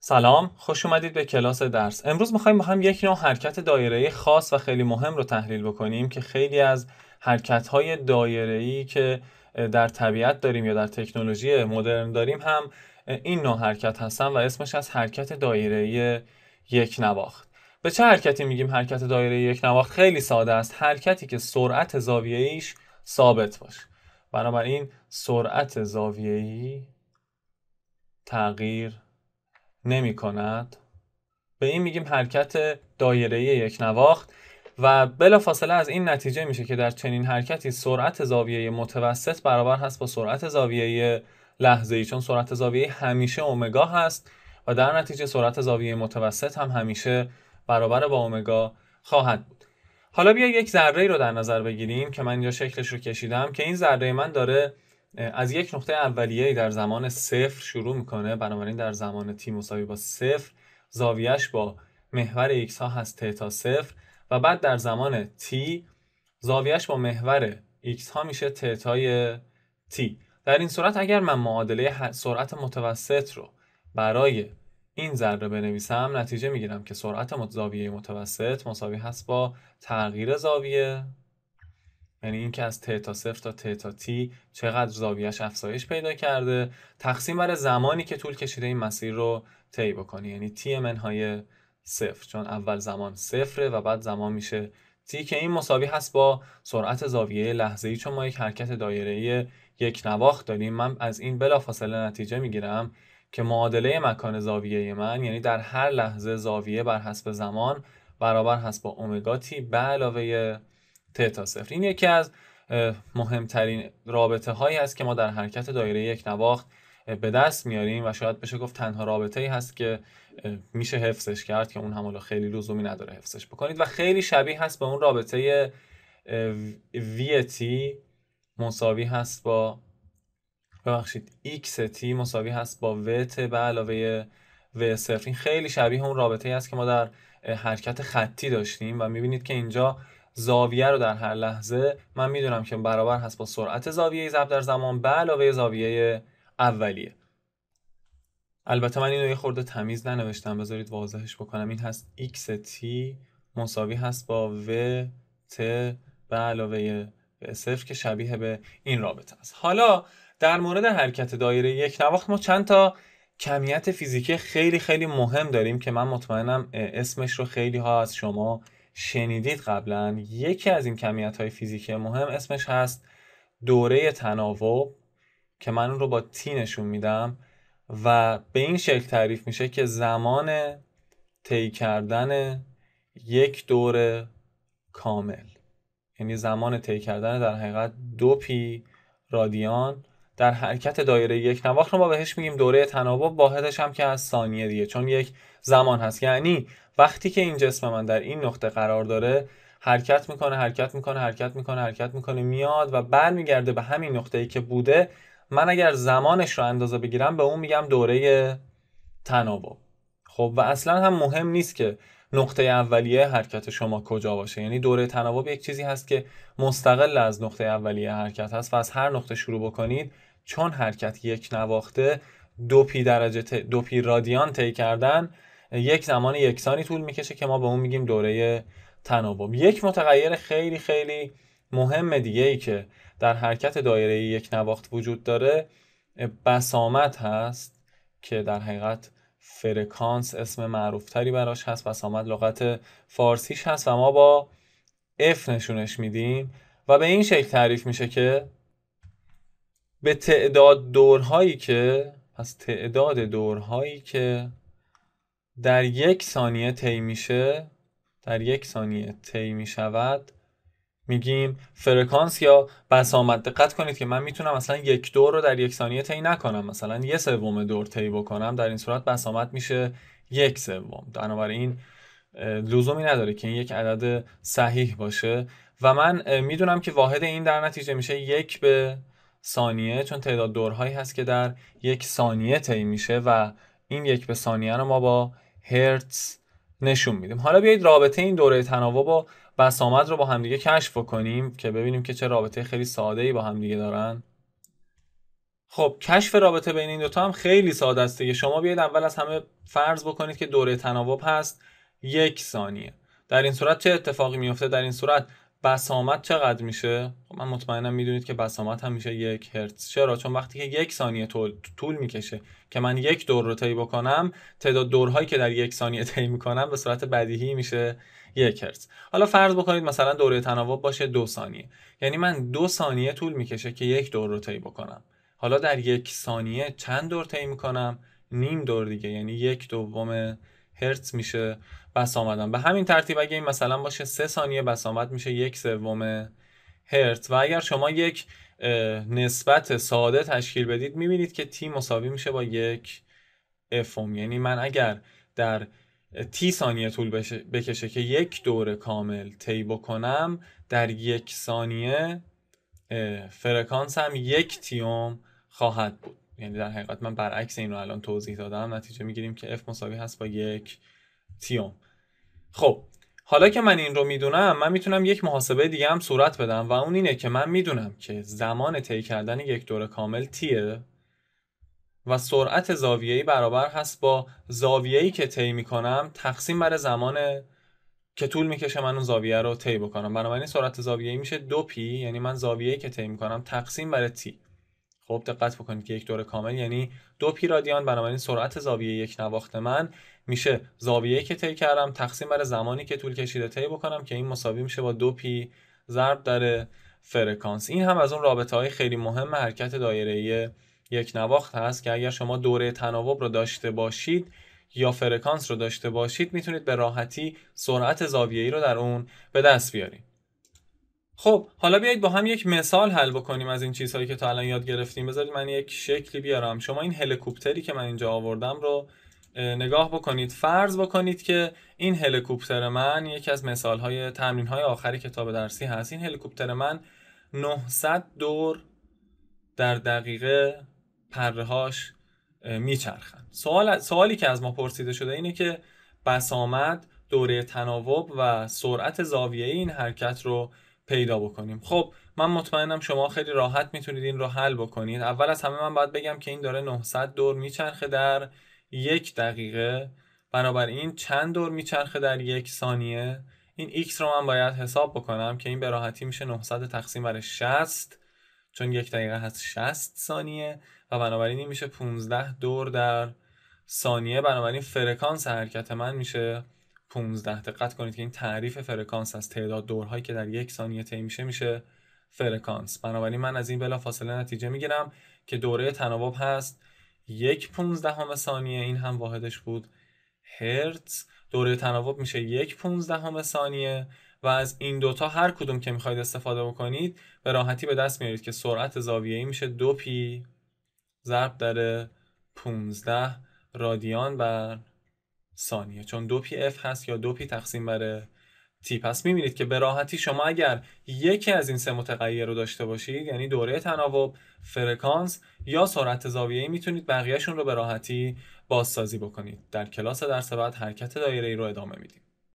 سلام خوش اومدید به کلاس درس امروز میخوایم با هم یک نوع حرکت دایره خاص و خیلی مهم رو تحلیل بکنیم که خیلی از حرکت های دایره که در طبیعت داریم یا در تکنولوژی مدرن داریم هم این نوع حرکت هستن و اسمش از حرکت دایره یک نواخت به چه حرکتی میگیم حرکت دایره یک نواخت خیلی ساده است حرکتی که سرعت زاویه ایش ثابت باشه بنابراین سرعت زاویه ای تغییر نمی کند به این میگیم حرکت دایره یک نواخت و بلافاصله از این نتیجه میشه که در چنین حرکتی سرعت زاویه متوسط برابر هست با سرعت زاویه لحظه ای چون سرعت زاویه همیشه اومگا هست و در نتیجه سرعت زاویه متوسط هم همیشه برابر با اومگا خواهد بود حالا بیا یک ذره رو در نظر بگیریم که من اینجا شکلش رو کشیدم که این ذره من داره از یک نقطه اولیه در زمان صفر شروع میکنه بنابراین در زمان تی مساوی با صفر زاویهش با محور x ها هست تا صفر و بعد در زمان t زاویهش با محور x ها میشه تتای t در این صورت اگر من معادله سرعت متوسط رو برای این ذره بنویسم نتیجه میگیرم که سرعت زاویه متوسط مساوی هست با تغییر زاویه یعنی اینکه از تا صفر تا تا تی چقدر زاویهش افزایش پیدا کرده تقسیم بر زمانی که طول کشیده این مسیر رو طی بکنی یعنی تی منهای صفر چون اول زمان صفره و بعد زمان میشه تی که این مساوی هست با سرعت زاویه ای چون ما یک حرکت دایره دایره‌ای یک نواخت داریم من از این بلافاصله نتیجه میگیرم که معادله مکان زاویه من یعنی در هر لحظه زاویه بر حسب زمان برابر هست با امگا تی به علاوه تتا صفر این یکی از مهمترین رابطه هایی هست که ما در حرکت دایره یک نواخت به دست میاریم و شاید بشه گفت تنها رابطه ای هست که میشه حفظش کرد که اون هم حالا خیلی لزومی نداره حفظش بکنید و خیلی شبیه هست به اون رابطه تی مساوی هست با ببخشید تی مساوی هست با VT به علاوه V صفر این خیلی شبیه اون رابطه ای است که ما در حرکت خطی داشتیم و میبینید که اینجا زاویه رو در هر لحظه من میدونم که برابر هست با سرعت زاویه زب در زمان به علاوه زاویه اولیه البته من اینو یه خورده تمیز ننوشتم بذارید واضحش بکنم این هست x t مساوی هست با و t به علاوه صفر که شبیه به این رابطه است حالا در مورد حرکت دایره یک نواخت ما چند تا کمیت فیزیکی خیلی خیلی مهم داریم که من مطمئنم اسمش رو خیلی ها از شما شنیدید قبلا یکی از این کمیت های فیزیکی مهم اسمش هست دوره تناوب که من اون رو با تی نشون میدم و به این شکل تعریف میشه که زمان طی کردن یک دوره کامل یعنی زمان طی کردن در حقیقت دو پی رادیان در حرکت دایره یک نواخت رو ما بهش میگیم دوره تناوب واحدش هم که از ثانیه دیگه چون یک زمان هست یعنی وقتی که این جسم من در این نقطه قرار داره حرکت میکنه حرکت میکنه حرکت میکنه حرکت میکنه میاد و برمیگرده به همین ای که بوده من اگر زمانش رو اندازه بگیرم به اون میگم دوره تناوب خب و اصلا هم مهم نیست که نقطه اولیه حرکت شما کجا باشه یعنی دوره تناوب یک چیزی هست که مستقل از نقطه اولیه حرکت هست و از هر نقطه شروع بکنید چون حرکت یک نواخته دو پی درجه ت... پی رادیان طی کردن یک زمان یکسانی طول میکشه که ما به اون میگیم دوره تناوب یک متغیر خیلی خیلی مهم دیگه ای که در حرکت دایره یک نواخت وجود داره بسامت هست که در حقیقت فرکانس اسم معروفتری براش هست بسامت لغت فارسیش هست و ما با F نشونش میدیم و به این شکل تعریف میشه که به تعداد دورهایی که پس تعداد دورهایی که در یک ثانیه طی میشه در یک ثانیه طی میشود میگیم فرکانس یا بسامد دقت کنید که من میتونم مثلا یک دور رو در یک ثانیه طی نکنم مثلا یه سوم دور طی بکنم در این صورت بسامد میشه یک سوم بنابراین لزومی نداره که این یک عدد صحیح باشه و من میدونم که واحد این در نتیجه میشه یک به ثانیه چون تعداد دورهایی هست که در یک ثانیه طی میشه و این یک به ثانیه رو ما با هرتز نشون میدیم حالا بیایید رابطه این دوره تناوب و بسامد رو با همدیگه کشف کنیم که ببینیم که چه رابطه خیلی ساده ای با همدیگه دارن خب کشف رابطه بین این دوتا هم خیلی ساده است دیگه شما بیاید اول از همه فرض بکنید که دوره تناوب هست یک ثانیه در این صورت چه اتفاقی میفته در این صورت بسامت چقدر میشه خب من مطمئنم میدونید که بسامت هم میشه یک هرتز چرا چون وقتی که یک ثانیه طول, طول میکشه که من یک دور رو طی بکنم تعداد دورهایی که در یک ثانیه طی میکنم به صورت بدیهی میشه یک هرتز حالا فرض بکنید مثلا دوره تناوب باشه دو ثانیه یعنی من دو ثانیه طول میکشه که یک دور رو طی بکنم حالا در یک ثانیه چند دور طی میکنم نیم دور دیگه یعنی یک دوم هرتز میشه آمدن به همین ترتیب اگه این مثلا باشه سه ثانیه بسامد میشه یک سوم هرتز و اگر شما یک نسبت ساده تشکیل بدید میبینید که تی مساوی میشه با یک افوم یعنی من اگر در تی ثانیه طول بشه بکشه که یک دور کامل طی بکنم در یک ثانیه فرکانسم یک تیوم خواهد بود یعنی در حقیقت من برعکس این رو الان توضیح دادم نتیجه میگیریم که f مساوی هست با یک تیوم خب حالا که من این رو میدونم من میتونم یک محاسبه دیگه هم صورت بدم و اون اینه که من میدونم که زمان طی کردن یک دور کامل تیه و سرعت زاویه‌ای برابر هست با زاویه‌ای که طی میکنم تقسیم بر زمان که طول میکشه من اون زاویه رو طی بکنم بنابراین سرعت زاویه‌ای میشه دو پی یعنی من زاویه‌ای که طی میکنم تقسیم بر تی خب دقت بکنید که یک دور کامل یعنی دو پی رادیان بنابراین سرعت زاویه یک نواخت من میشه زاویه که طی کردم تقسیم بر زمانی که طول کشیده طی بکنم که این مساوی میشه با دو پی ضرب در فرکانس این هم از اون رابطه های خیلی مهم حرکت دایره یک نواخت هست که اگر شما دوره تناوب رو داشته باشید یا فرکانس رو داشته باشید میتونید به راحتی سرعت ای رو در اون به دست بیارید خب حالا بیایید با هم یک مثال حل بکنیم از این چیزهایی که تا الان یاد گرفتیم بذارید من یک شکلی بیارم شما این هلیکوپتری که من اینجا آوردم رو نگاه بکنید فرض بکنید که این هلیکوپتر من یکی از مثال های تمرین های آخر کتاب درسی هست این هلیکوپتر من 900 دور در دقیقه پرهاش میچرخن سوال سوالی که از ما پرسیده شده اینه که بسامد دوره تناوب و سرعت زاویه این حرکت رو پیدا بکنیم خب من مطمئنم شما خیلی راحت میتونید این رو حل بکنید اول از همه من باید بگم که این داره 900 دور میچرخه در یک دقیقه بنابراین چند دور میچرخه در یک ثانیه این x رو من باید حساب بکنم که این به راحتی میشه 900 تقسیم بر 60 چون یک دقیقه هست 60 ثانیه و بنابراین این میشه 15 دور در ثانیه بنابراین فرکانس حرکت من میشه 15 دقت کنید که این تعریف فرکانس از تعداد دورهایی که در یک ثانیه طی میشه میشه فرکانس بنابراین من از این بلا فاصله نتیجه میگیرم که دوره تناوب هست یک پونزدهم ثانیه این هم واحدش بود هرتز دوره تناوب میشه یک پونزدهم ثانیه و از این دوتا هر کدوم که میخواید استفاده بکنید به راحتی به دست میارید که سرعت زاویه ای میشه دو پی ضرب در 15 رادیان بر ثانیه چون دو پی اف هست یا دو پی تقسیم بر تی پس میبینید که به راحتی شما اگر یکی از این سه متغیر رو داشته باشید یعنی دوره تناوب فرکانس یا سرعت زاویه میتونید بقیهشون رو به راحتی بازسازی بکنید در کلاس درس بعد حرکت دایره ای رو ادامه میدیم